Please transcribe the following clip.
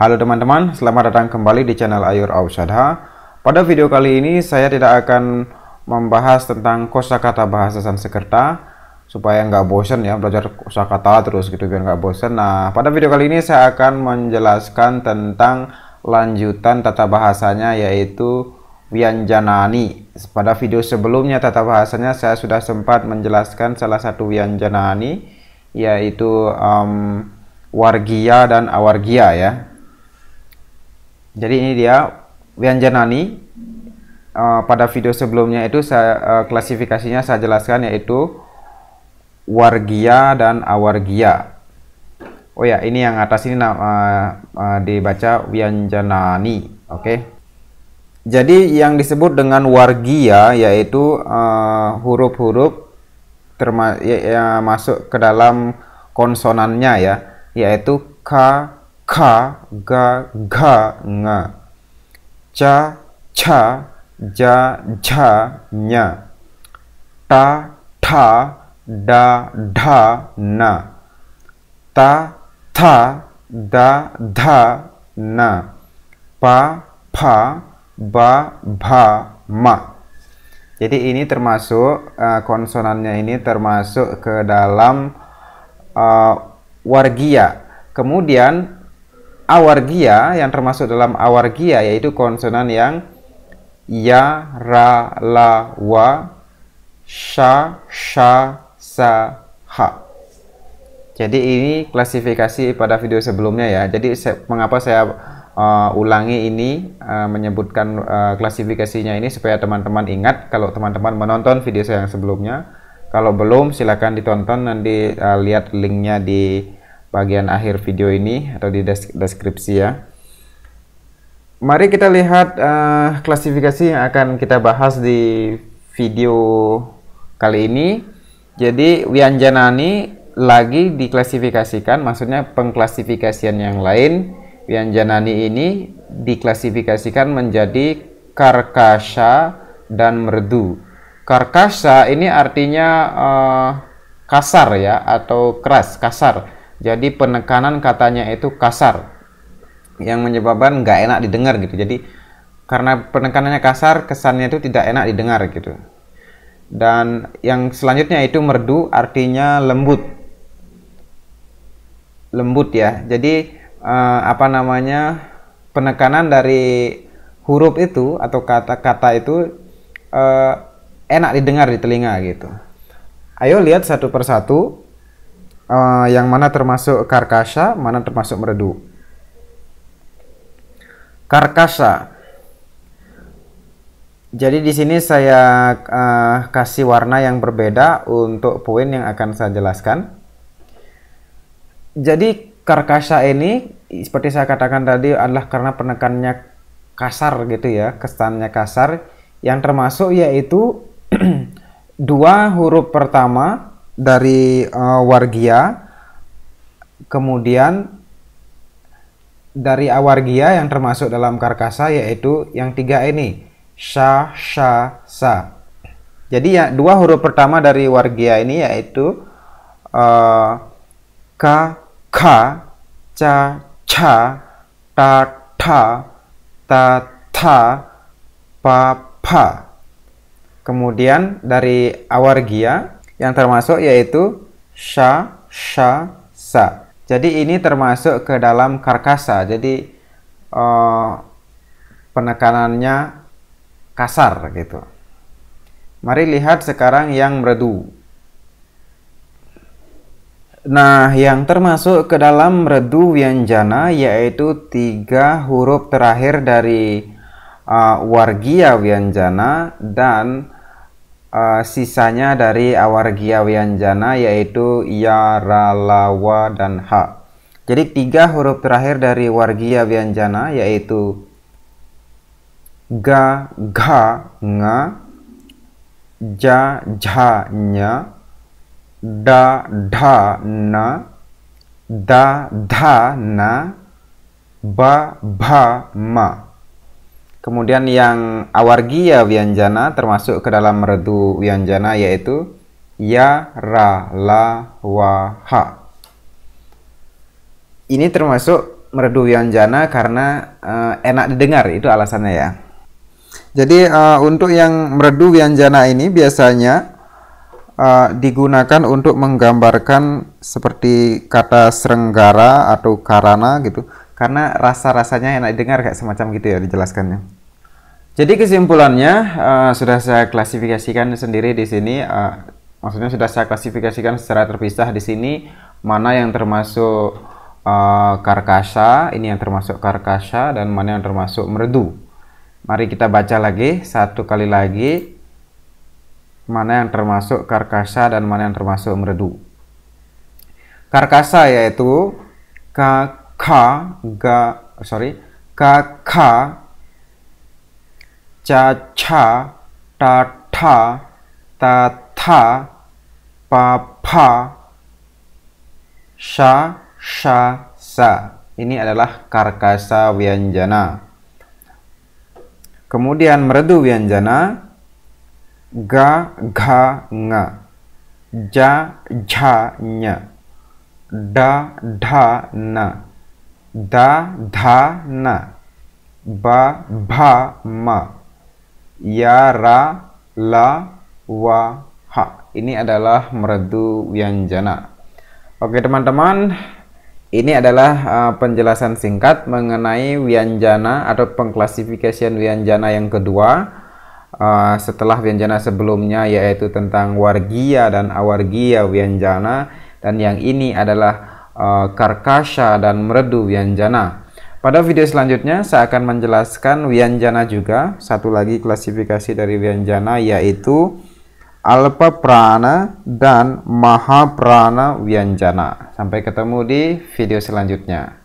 Halo teman-teman, selamat datang kembali di channel Ayur Aushadha. Pada video kali ini saya tidak akan membahas tentang kosakata bahasa Sanskerta supaya nggak bosen ya belajar kosakata terus gitu biar nggak bosen. Nah, pada video kali ini saya akan menjelaskan tentang lanjutan tata bahasanya yaitu Wianjanani. Pada video sebelumnya tata bahasanya saya sudah sempat menjelaskan salah satu Wianjanani yaitu um, Wargia dan Awargia ya jadi ini dia Wianjanani uh, eh, pada video sebelumnya itu saya uh, klasifikasinya saya jelaskan yaitu wargia dan awargia oh ya ini yang atas ini uh, uh, dibaca Wianjanani oke okay? jadi yang disebut dengan wargia yaitu huruf-huruf uh, termasuk ya, ya, masuk ke dalam konsonannya ya yaitu k kha ga gha nga cha cha ja jha nya ta tha da dha na ta tha da dha na pa pha ba bha ma jadi ini termasuk uh, konsonannya ini termasuk ke dalam uh, wargia. Kemudian awargia yang termasuk dalam awargia yaitu konsonan yang ya, ra, la, wa, sha, sha, sa, ha. Jadi ini klasifikasi pada video sebelumnya ya. Jadi mengapa saya uh, ulangi ini uh, menyebutkan uh, klasifikasinya ini supaya teman-teman ingat kalau teman-teman menonton video saya yang sebelumnya. Kalau belum silahkan ditonton nanti uh, lihat linknya di bagian akhir video ini atau di deskripsi ya. Mari kita lihat uh, klasifikasi yang akan kita bahas di video kali ini. Jadi wianjanani lagi diklasifikasikan, maksudnya pengklasifikasian yang lain. Wianjanani ini diklasifikasikan menjadi karkasa dan merdu. Karkasa ini artinya uh, kasar ya atau keras, kasar jadi penekanan katanya itu kasar yang menyebabkan nggak enak didengar gitu. Jadi karena penekanannya kasar, kesannya itu tidak enak didengar gitu. Dan yang selanjutnya itu merdu artinya lembut. Lembut ya. Jadi eh, apa namanya? penekanan dari huruf itu atau kata-kata itu eh, enak didengar di telinga gitu. Ayo lihat satu persatu uh, yang mana termasuk karkasa, mana termasuk meredu. Karkasa. Jadi di sini saya uh, kasih warna yang berbeda untuk poin yang akan saya jelaskan. Jadi karkasa ini seperti saya katakan tadi adalah karena penekannya kasar gitu ya, kesannya kasar yang termasuk yaitu dua huruf pertama dari uh, wargia kemudian dari awargia yang termasuk dalam karkasa yaitu yang tiga ini sha sha sa jadi ya dua huruf pertama dari wargia ini yaitu uh, ka ka ca ca ta ta ta ta pa pa kemudian dari awargia yang termasuk yaitu sha, sha, sa. Jadi ini termasuk ke dalam karkasa. Jadi uh, penekanannya kasar gitu. Mari lihat sekarang yang merdu. Nah, yang termasuk ke dalam redu Wianjana yaitu tiga huruf terakhir dari uh, Wargia Wianjana dan uh, sisanya dari Awargia Wianjana yaitu Ya, Ra, wa dan Ha. Jadi tiga huruf terakhir dari Wargia Wianjana yaitu Ga, Ga, Nga, Ja, Ja, Nya, Da, Da, Na, Da, Dha, Na, Ba, Ba, Ma. Kemudian yang awargiya Wianjana termasuk ke dalam redu Wianjana yaitu ya ra la wa ha. Ini termasuk meredu Wianjana karena uh, enak didengar itu alasannya ya. Jadi uh, untuk yang meredu Wianjana ini biasanya uh, digunakan untuk menggambarkan seperti kata serenggara atau karana gitu karena rasa-rasanya enak dengar kayak semacam gitu ya dijelaskannya. Jadi kesimpulannya uh, sudah saya klasifikasikan sendiri di sini, uh, maksudnya sudah saya klasifikasikan secara terpisah di sini mana yang termasuk uh, karkasa, ini yang termasuk karkasa dan mana yang termasuk merdu. Mari kita baca lagi satu kali lagi mana yang termasuk karkasa dan mana yang termasuk merdu. Karkasa yaitu ka ga sorry ka kha cha cha ta tha ta tha pa pa sha sha sa ini adalah karkasa wianjana. Kemudian meredu wianjana ga ga nga ja ja nya da da na da dha na ba bha ma ya ra la wa ha ini adalah merdu wianjana oke teman-teman ini adalah uh, penjelasan singkat mengenai wianjana atau pengklasifikasian wianjana yang kedua uh, setelah wianjana sebelumnya yaitu tentang wargia dan awargia wianjana dan yang ini adalah Eh, karkasha dan meredu wianjana. Pada video selanjutnya saya akan menjelaskan wianjana juga, satu lagi klasifikasi dari wianjana yaitu alpa prana dan maha prana wianjana. Sampai ketemu di video selanjutnya.